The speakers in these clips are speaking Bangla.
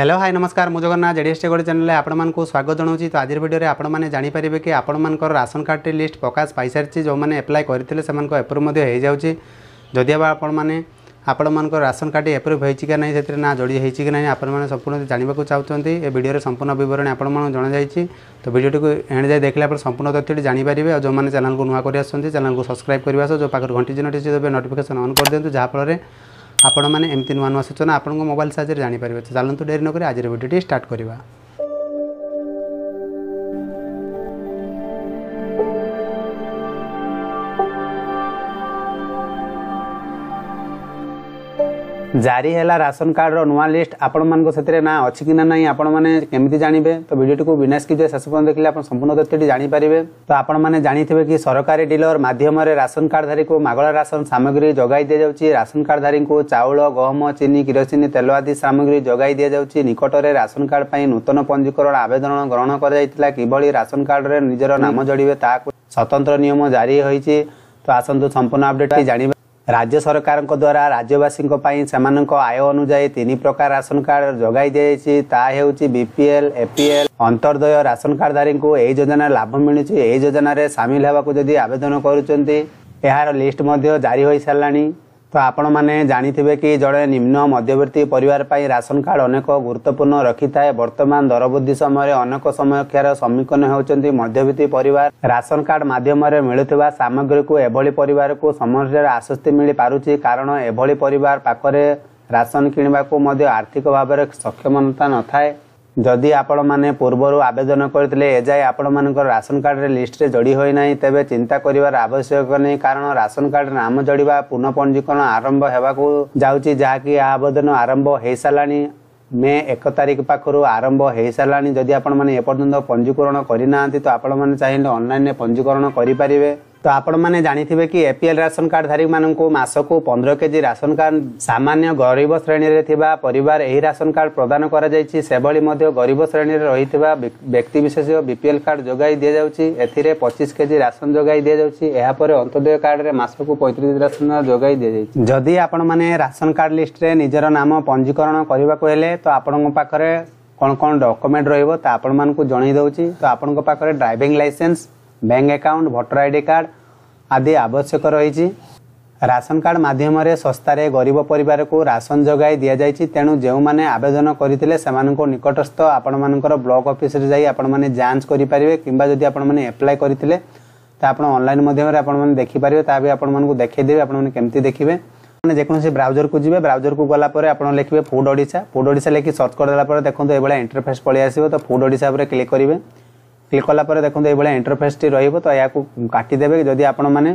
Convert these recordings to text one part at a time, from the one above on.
হ্যালো হাই নমস্কার মু জগন্নাথ জেডিএস টেগোড় চ্যানেলে আপনার স্বাগত জনাওছি তো আজ ভিডিওরে আপনার জাঁপারে কি আপনার রাশন কার্ডটি লিষ্ট প্রকাশ পাইসারিছে যে আপ্লাই করে সে এপ্রুভ হয়ে যাচ্ছে যদি আবার আপনার আপনার রাশন কার্ডটি এপ্রুভ হয়েছে কি না সেটি না যোড়ি হয়েছে কি না আপনার সম্পূর্ণ জাঁয়া চাহুমান এ ভিডিওর সম্পূর্ণ বিবরণী আপনার জনাযাই তো ভিডিওটি এণে যাই দেখলে আপনার সম্পূর্ণ তথ্যটি জাঁপারে আর যে চ্যানেল নূয়া করে আসছেন চ্যানেল সবসক্রাইব করা সহ যে পাখে ঘণ্টি চিহ্নটি দেবে নোটিফিকেসন অন করে দিও যাফলের ଆପଣମାନେ ଏମିତି ନୂଆ ନୂଆ ସୂଚନା ଆପଣଙ୍କ ମୋବାଇଲ ସାହାଯ୍ୟରେ ଜାଣିପାରିବେ ଚାଲନ୍ତୁ ଡେରି ନକରି ଆଜିର ଭିଡ଼ିଓଟି ଷ୍ଟାର୍ଟ କରିବା জারি হল রাশন কার্ডর নূয়া লিষ্ট আপনার সেতরে না অছি কি না নাই আপনার কমিটি জাঁবে তো ভিডিওটি বিনা স্কিপে শেষ পর্যন্ত দেখলে আপনার সম্পূর্ণ তথ্যটি জাঁপারে তো আপনার জাঁথিবে কি সরকারি ডিলর মাধ্যমে রাশন কার্ডধারী মাগণা রাশন সামগ্রী যোগাই দিয়ে যাচ্ছে রাশন কার্ডধারী চাউল গহম চিনি ক্ষীরচিনি তেল আদি সামগ্রী যোগাই দিয়ে যাচ্ছে নিকটরে রাশন কার্ড পাই নূতন পঞ্জীকরণ আবেদন গ্রহণ করা যাই কিভাবে রাশন কার্ডরে নিজের নাম যোড়বে তাহলে স্বতন্ত্র নিয়ম জারি হয়েছে তো আসন্তু সম্পূর্ণ আপডেট জাঁয়া ରାଜ୍ୟ ସରକାରଙ୍କ ଦ୍ୱାରା ରାଜ୍ୟବାସୀଙ୍କ ପାଇଁ ସେମାନଙ୍କ ଆୟ ଅନୁଯାୟୀ ତିନି ପ୍ରକାର ରାସନ କାର୍ଡ ଯୋଗାଇ ଦିଆଯାଇଛି ତାହା ହେଉଛି ବି ପି ବିପିଏଲ୍ ଏପିଏଲ୍ ଅନ୍ତର୍ଦ୍ଦୟ ରାସନ କାର୍ଡଧାରୀଙ୍କୁ ଏହି ଯୋଜନାରେ ଲାଭ ମିଳୁଛି ଏହି ଯୋଜନାରେ ସାମିଲ ହେବାକୁ ଯଦି ଆବେଦନ କରୁଛନ୍ତି ଏହାର ଲିଷ୍ଟ ମଧ୍ୟ ଜାରି ହୋଇସାରିଲାଣି ତ ଆପଣମାନେ ଜାଣିଥିବେ କି ଜଣେ ନିମ୍ନ ମଧ୍ୟବର୍ତ୍ତୀ ପରିବାର ପାଇଁ ରାସନ କାର୍ଡ ଅନେକ ଗୁରୁତ୍ୱପୂର୍ଣ୍ଣ ରଖିଥାଏ ବର୍ତ୍ତମାନ ଦରବୃଦ୍ଧି ସମୟରେ ଅନେକ ସମୟକ୍ଷାର ସମ୍ମୁଖୀନ ହେଉଛନ୍ତି ମଧ୍ୟବିତ୍ତି ପରିବାର ରାସନ କାର୍ଡ ମାଧ୍ୟମରେ ମିଳୁଥିବା ସାମଗ୍ରୀକୁ ଏଭଳି ପରିବାରକୁ ସମସ୍ୟାର ଆଶ୍ୱସ୍ତି ମିଳିପାରୁଛି କାରଣ ଏଭଳି ପରିବାର ପାଖରେ ରାସନ କିଣିବାକୁ ମଧ୍ୟ ଆର୍ଥିକ ଭାବରେ ସକ୍ଷମତା ନଥାଏ ଯଦି ଆପଣମାନେ ପୂର୍ବରୁ ଆବେଦନ କରିଥିଲେ ଏଯାଏଁ ଆପଣମାନଙ୍କର ରାସନ କାର୍ଡରେ ଲିଷ୍ଟରେ ଯୋଡ଼ି ହୋଇନାହିଁ ତେବେ ଚିନ୍ତା କରିବାର ଆବଶ୍ୟକ ନାହିଁ କାରଣ ରାସନ କାର୍ଡରେ ନାମ ଯୋଡ଼ିବା ପୁନଃ ପଞ୍ଜୀକରଣ ଆରମ୍ଭ ହେବାକୁ ଯାଉଛି ଯାହାକି ଆବେଦନ ଆରମ୍ଭ ହୋଇସାରିଲାଣି ମେ ଏକ ତାରିଖ ପାଖରୁ ଆରମ୍ଭ ହୋଇସାରିଲାଣି ଯଦି ଆପଣମାନେ ଏପର୍ଯ୍ୟନ୍ତ ପଞ୍ଜୀକରଣ କରିନାହାନ୍ତି ତ ଆପଣମାନେ ଚାହିଁଲେ ଅନଲାଇନ୍ରେ ପଞ୍ଜୀକରଣ କରିପାରିବେ ତ ଆପଣମାନେ ଜାଣିଥିବେ କି ଏପିଏଲ୍ ରାସନ କାର୍ଡଧାରୀମାନଙ୍କୁ ମାସକୁ ପନ୍ଦର କେଜି ରାସନ କାର୍ଡ ସାମାନ୍ୟ ଗରିବ ଶ୍ରେଣୀରେ ଥିବା ପରିବାର ଏହି ରାସନ କାର୍ଡ ପ୍ରଦାନ କରାଯାଇଛି ସେଭଳି ମଧ୍ୟ ଗରିବ ଶ୍ରେଣୀରେ ରହିଥିବା ବ୍ୟକ୍ତିବିଶେଷ ବିପିଏଲ୍ କାର୍ଡ ଯୋଗାଇ ଦିଆଯାଉଛି ଏଥିରେ ପଚିଶ କେଜି ରାସନ ଯୋଗାଇ ଦିଆଯାଉଛି ଏହାପରେ ଅନ୍ତୋଦୟ କାର୍ଡରେ ମାସକୁ ପଇଁତିରିଶ ରାସନ ଯୋଗାଇ ଦିଆଯାଇଛି ଯଦି ଆପଣମାନେ ରାସନ କାର୍ଡ ଲିଷ୍ଟରେ ନିଜର ନାମ ପଞ୍ଜୀକରଣ କରିବାକୁ ହେଲେ ତ ଆପଣଙ୍କ ପାଖରେ କ'ଣ କ'ଣ ଡକ୍ୟୁମେଣ୍ଟ ରହିବ ତା ଆପଣମାନଙ୍କୁ ଜଣାଇ ଦେଉଛି ତ ଆପଣଙ୍କ ପାଖରେ driving licence bank account voter ID card ଆଦି ଆବଶ୍ୟକ ରହିଛି ରାସନ କାର୍ଡ ମାଧ୍ୟମରେ ଶସ୍ତାରେ ଗରିବ ପରିବାରକୁ ରାସନ ଯୋଗାଇ ଦିଆଯାଇଛି ତେଣୁ ଯେଉଁମାନେ ଆବେଦନ କରିଥିଲେ ସେମାନଙ୍କୁ ନିକଟସ୍ଥ ଆପଣମାନଙ୍କର ବ୍ଲକ ଅଫିସରେ ଯାଇ ଆପଣମାନେ ଯାଞ୍ଚ କରିପାରିବେ କିମ୍ବା ଯଦି ଆପଣମାନେ ଆପ୍ଲାଏ କରିଥିଲେ ତା ଆପଣ ଅନଲାଇନ୍ ମାଧ୍ୟମରେ ଆପଣମାନେ ଦେଖିପାରିବେ ତା ବି ଆପଣମାନଙ୍କୁ ଦେଖାଇଦେବେ ଆପଣମାନେ କେମିତି ଦେଖିବେ ମାନେ ଯେକୌଣସି ବ୍ରାଉଜରକୁ ଯିବେ ବ୍ରାଉଜରକୁ ଗଲା ପରେ ଆପଣ ଲେଖିବେ ଫୁଡ଼ ଓଡ଼ିଶା ଫୁଡ଼ ଓଡ଼ିଶା ଲେଖି ସର୍ଚ୍ଚ କରିଦେଲା ପରେ ଦେଖନ୍ତୁ ଏଭଳିଆ ଇଣ୍ଟରଫେସ୍ ପଳେଇ ଆସିବ ତ ଫୁଡ଼ ଓଡ଼ିଶା ଉପରେ କ୍ଲିକ୍ କରିବେ ক্লিক কলাপরে দেখুন এইভাবে ইন্টরফেসটি রহব তো এখন কাটিদেবে যদি আপনার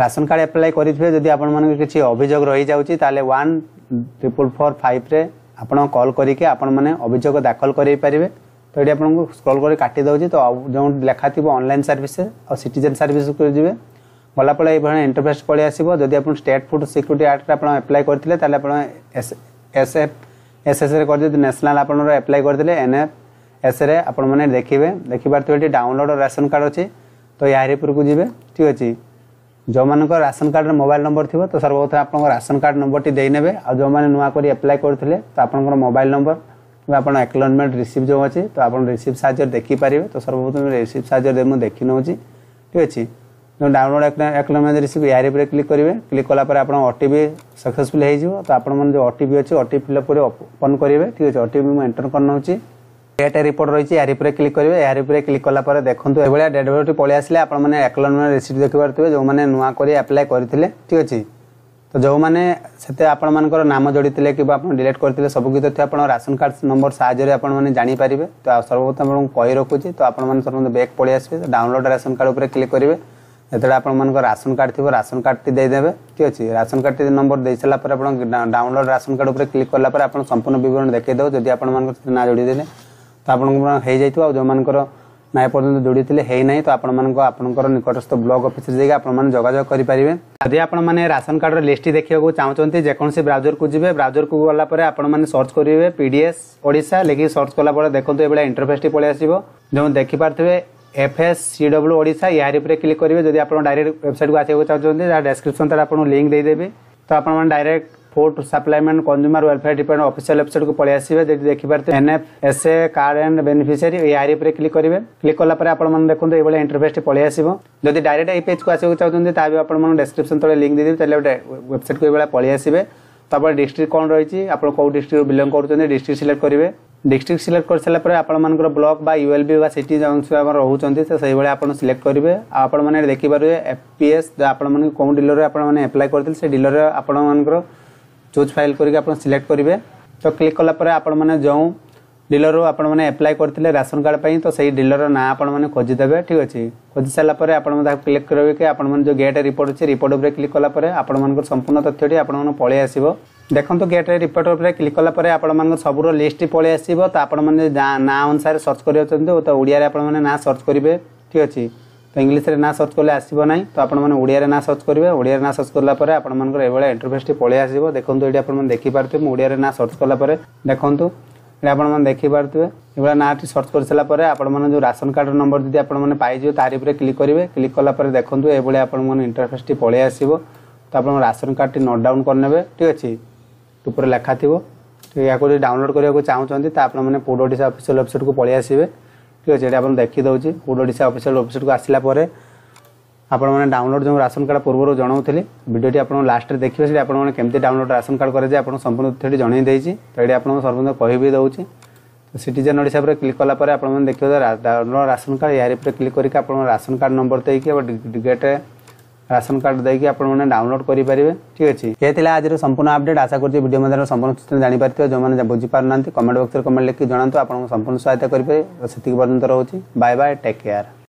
রাশন কার্ড আপ্লাই করবে যদি আপনার কিছু অভিযোগ রয়েছে তাহলে ওয়ান ট্রিপল ফোর ফাইভে আপনার কল করি আপনার অভিযোগ দাখল করাই পারে তো এটি আপনার স্ক্রল করে কাটি দেছি তো যে লেখা থাকবে অনলাইন সর্ভিস আর সিটিজেন সর্ভিসকে যাবে গলাপরে এইভাবে ইন্টরফেস পড়ে আসব যদি আপনার স্টেট ফুড সিকুরিটি আক্টরে আপনার আপ্লাই করলে তাহলে আপনার এস এফ এস এস করে যদি ন্যাশনাল আপনার আপ্লাই করলে এন এফ ଏସ୍ରେ ଆପଣମାନେ ଦେଖିବେ ଦେଖିପାରୁଥିବେ ଏଠି ଡାଉନଲୋଡ଼୍ ରାସନ କାର୍ଡ଼ ଅଛି ତ ଏହାରି ଉପରକୁ ଯିବେ ଠିକ୍ ଅଛି ଯେଉଁମାନଙ୍କ ରାସନ କାର୍ଡ଼ରେ ମୋବାଇଲ୍ ନମ୍ବର ଥିବ ତ ସର୍ବପ୍ରଥମେ ଆପଣଙ୍କ ରାସନ କାର୍ଡ଼ ନମ୍ବରଟି ଦେଇନେବେ ଆଉ ଯେଉଁମାନେ ନୂଆ କରି ଆପ୍ଲାଏ କରୁଥିଲେ ତ ଆପଣଙ୍କର ମୋବାଇଲ୍ ନମ୍ବର କିମ୍ବା ଆପଣ ଏକ୍ଲନମେଣ୍ଟ ରିସିପ୍ଟ ଯେଉଁ ଅଛି ତ ଆପଣ ରିସିପ୍ଟ ସାହାଯ୍ୟରେ ଦେଖିପାରିବେ ତ ସର୍ବପ୍ରଥମେ ରିସିପ୍ଟ ସାହାଯ୍ୟରେ ମୁଁ ଦେଖି ନେଉଛି ଠିକ୍ ଅଛି ଯେଉଁ ଡାଉନଲୋଡ଼ ଏକ୍ଲନମେଣ୍ଟ ରିସିପ୍ଟ ଏହାରି ଉପରେ କ୍ଲିକ୍ କରିବେ କ୍ଲିକ୍ କଲା ପରେ ଆପଣ ଓ ଟି ପି ସକ୍ସେସଫୁଲ୍ ହେଇଯିବ ତ ଆପଣମାନେ ଯେଉଁ ଓ ଟି ପି ଅଛି ଓ ଟି ପି ଫିଲ୍ଅପ୍ କରି ଓପନ୍ କରିବେ ଠିକ୍ ଅଛି ଓ ଟି ପି ମୁଁ ଏଣ୍ଟର୍ କରିନେଉଛି ডেট রিপোর্ট রয়েছে এর উপরে ক্লিক করবে এর উপরে ক্লিক কলা পরে দেখুন এভাবে ডেডবোর্ডটি পড়ে আসলে আপনার একলনমেন্ট রিসিপ্ট দেখিপারে যে নূয়া করে আপ্লাই করে ঠিক আছে তো যে সেতে আপনার নাম যোড়িলে কিংবা আপনার ডিলেট করে কি তথ্য আপনার রাশন কার্ড নম্বর সাহায্যে আপনার জাঁপারে তো সর্বপ্রথম আপনার কই রখুছি তো আপনার সর্বপ্রথম ব্যাক পড়ে আসবে ডাউনলোড রাশন কার্ড উপরে ক্লিক করবে যেতবে আপনার রাশন কার্ড থাকবে রাশন কার্ডটি দিয়ে ঠিক আছে রাশন কার্ডটি নম্বর দিয়ে সারা পরে আপনার ডাউনলোড রাশন কার্ড উপরে ক্লিক কলাপরে আপনার সম্পূর্ণ বিবরণ দেখাই দেব যদি আপনার না যোড়ি দেলে ତ ଆପଣଙ୍କର ହେଇଯାଇଥିବ ଆଉ ଯେଉଁମାନଙ୍କର ନା ଏପର୍ଯ୍ୟନ୍ତ ଯୋଡ଼ିଥିଲେ ହେଇନାହିଁ ତ ଆପଣମାନଙ୍କ ଆପଣଙ୍କର ନିକଟସ୍ଥ ବ୍ଲକ୍ ଅଫିସରେ ଯାଇକି ଆପଣମାନେ ଯୋଗାଯୋଗ କରିପାରିବେ ଯଦି ଆପଣମାନେ ରାସନ କାର୍ଡ଼ର ଲିଷ୍ଟ ଦେଖିବାକୁ ଚାହୁଁଛନ୍ତି ଯେକୌଣସି ବ୍ରାଉଜରକୁ ଯିବେ ବ୍ରାଉଜରକୁ ଗଲା ପରେ ଆପଣମାନେ ସର୍ଚ୍ଚ କରିବେ ପି ଡି ଏସ୍ ଓଡ଼ିଶା ଲେଖି ସର୍ଚ୍ଚ କଲା ପରେ ଦେଖନ୍ତୁ ଏଭଳିଆ ଇଣ୍ଟରଫେସ୍ଟି ପଳେଇ ଆସିବ ଯେଉଁ ଦେଖିପାରୁଥିବେ ଏଫ୍ଏସ୍ ସି ଡବ୍ଲ୍ୟୁ ଓଡ଼ିଶା ଏହାରି ଉପରେ କ୍ଲିକ୍ କରିବେ ଯଦି ଆପଣ ଡାଇରେକ୍ଟ ୱେବସାଇଟ୍କୁ ଆସିବାକୁ ଚାହୁଁଛନ୍ତି ଯାହା ଡେସ୍କ୍ରିପସନ୍ ତାର ଆପଣଙ୍କୁ ଲିଙ୍କ୍ ଦେଇଦେବି ତ ଆପଣମାନେ direct food supplement consumer welfare department official ওয়েবসাইটକୁ ପଳେଇ ଆସିବେ ଯଦି ଦେଖିପାରିଥିବେ NFSA card and beneficiary ଏଇ ଆର୍ ଉପରେ କ୍ଲିକ୍ କରିବେ କ୍ଲିକ୍ କଲା ପରେ ଆପଣମାନେ ଦେଖନ୍ତୁ ଏଇଭଳିଆ ଇଣ୍ଟରଫେସ୍ଟି ପଳେଇ ଆସିବ ଯଦି ଡାଇରେକ୍ଟ ଏଇ ପେଜ୍କୁ ଆସିବାକୁ ଚାହୁଁଛନ୍ତି ତାହା ବି ଆପଣମାନଙ୍କୁ ଡେସ୍କ୍ରିପ୍ସନ୍ ତଳେ ଲିଙ୍କ୍ ଦେଇଦେବି ତାହେଲେ ଗୋଟେ ୱେବସାଇଟ୍କୁ ଏଇଭଳିଆ ପଳେଇ ଆସିବେ ତାପରେ ଡିଷ୍ଟ୍ରିକ୍ଟ କ'ଣ ରହିଛି ଆପଣ କେଉଁ ଡିଷ୍ଟ୍ରିକ୍ଟରୁ ବିଲଙ୍ଗ କରୁଛନ୍ତି ଡିଷ୍ଟ୍ରିକ୍ଟ ସିଲେକ୍ଟ କରିବେ ଡିଷ୍ଟ୍ରିକ୍ଟ ସିଲେକ୍ଟ କରିସାରିଲା ପରେ ଆପଣମାନଙ୍କର ବ୍ଲକ୍ ବା ୟୁଏଲ୍ବି ବା ସିଟି ଯେଉଁ ଆପଣ ରହୁଛନ୍ତି ତ ସେଇଭଳି ଆପଣ ସିଲେକ୍ଟ କରିବେ ଆଉ ଆପଣମାନେ ଦେଖିପାରିବେ ଏଫ୍ ପି ଏସ୍ ଆପଣମାନଙ୍କୁ କେଉଁ ଡିଲରରେ ଆପଣମାନେ ଆପ୍ଲାଏ କରିଥିଲେ ସେ ଡିଲରରେ ଆପଣମାନଙ୍କର चूज फाइल करके आप सिलेक्ट करेंगे तो क्लिक कलापर आपण मैंने जो डिलर आपने एप्लाय करते राशन कार्ड पर तो सही डिलर ना आपने खोजीदेवे ठीक अच्छे खोज सारापर आपको क्लिक करेंगे कि आपने जो गेट रिपोर्ट अच्छे रिपोर्ट उपरे क्लिक कलापर आपर संपूर्ण तथ्य आपको पलि आस देखो गेट रिपोर्ट उपरे क्लिक कलापर आपर सब लिस्ट पलि आस तो आपने ना अनुसार सर्च करते तो ओडिया आप सर्च करेंगे ठीक अच्छे তো ইংলিশে না সর্চ করলে আসব না তো আপনার ওড়িয়ার না সর্চ করবে ওড়িয়ার না সর্চ করলা পরে আপনার এইভাবে ইন্টরফেসটি পড়ে আসবে দেখুন এটি আপনার দেখিপারে মু ওড়িয়ার না সর্চ কলা পরে দেখুন এটা আপনার দেখিপারে এইভাবে নাটি সর্চ করে সারা পরে আপনার যে রাশন কার্ডর নম্বর যদি আপনার পাইবে তার উপরে ক্লিক করবে ক্লিক কলা পরে দেখুন এইভাবে আপনার ইন্টরফেসটি পড়ে আসব তো আপনার রাশন কার্ডটি নোট ডাউন করে নেবে ঠিক আছে উপরে লেখা থাকবে ইয়াকে যদি ডাউনলোড করা চাহুমান তা আপনার পোর্ট ওড়িশা অফিসিয়াল ওয়েবসাইট কু পড়ে আসবে ঠিক আছে এটা আপনার দেখি দেওছি ওড ওড়শা অফিসিয়াল ওয়েবসাইট কু আসলা পরে আপনার ডাউনলোড যে রাশন কার্ড পূর্ব জনাওলে ভিডিওটি আপনার লাস্টে দেখবে সেটা আপনার কমিটি ডাউনলোড রাশন কার্ড করা যায় আপনার সম্পূর্ণ সেটি জনাই দিয়েছি তো এটা আপনার সর্বদা কহবি দেছি তো সিটিজেন ওড়শা উপরে ক্লিক কলাপরে আপনার দেখবে ডাউনলোড রাশন কার্ড ইয়ারি উপরে ক্লিক করি আপনার রাশন কার্ড নম্বর দিয়ে ରାସନ କାର୍ଡ ଦେଇକି ଆପଣମାନେ ଡାଉନଲୋଡ୍ କରିପାରିବେ ଠିକ୍ ଅଛି ଏ ଥିଲା ଆଜିର ସମ୍ପୂର୍ଣ୍ଣ ଅପଡେଟ୍ ଆଶା କରୁଛି ଭିଡ଼ିଓ ମଧ୍ୟରେ ସମ୍ପୂର୍ଣ୍ଣ ସୂଚନା ଜାଣିପାରିଥିବେ ଯେଉଁମାନେ ବୁଝିପାରୁନାହାନ୍ତି କମେଣ୍ଟ ବକ୍ସରେ କମେଣ୍ଟ ଲେଖି ଜଣାନ୍ତୁ ଆପଣଙ୍କୁ ସମ୍ପୂର୍ଣ୍ଣ ସହାୟତା କରିପାରିବେ ସେତିକି ପର୍ଯ୍ୟନ୍ତ ରହୁଛି ବାଏ ବାଏ ଟେକ୍ କେୟାର